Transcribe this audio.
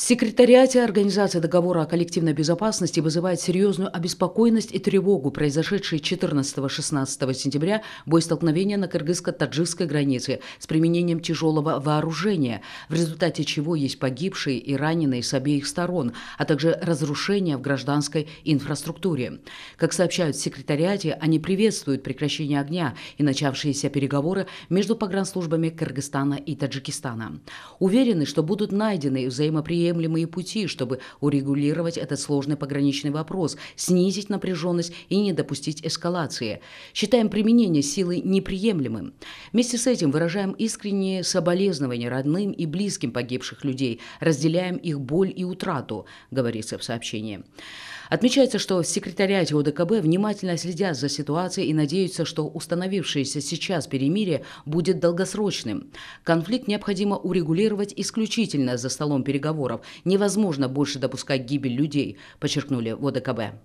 Секретариате Организации договора о коллективной безопасности вызывает серьезную обеспокоенность и тревогу произошедшие 14-16 сентября боестолкновения на кыргызско-таджикской границе с применением тяжелого вооружения, в результате чего есть погибшие и раненые с обеих сторон, а также разрушения в гражданской инфраструктуре. Как сообщают в секретариате, они приветствуют прекращение огня и начавшиеся переговоры между погранслужбами Кыргызстана и Таджикистана. Уверены, что будут найдены взаимоприятия приемлемые пути, чтобы урегулировать этот сложный пограничный вопрос, снизить напряженность и не допустить эскалации. Считаем применение силы неприемлемым. Вместе с этим выражаем искренние соболезнования родным и близким погибших людей, разделяем их боль и утрату, говорится в сообщении. Отмечается, что в секретариате ОДКБ внимательно следят за ситуацией и надеются, что установившееся сейчас перемирие будет долгосрочным. Конфликт необходимо урегулировать исключительно за столом переговоров, невозможно больше допускать гибель людей, подчеркнули в ОДКБ.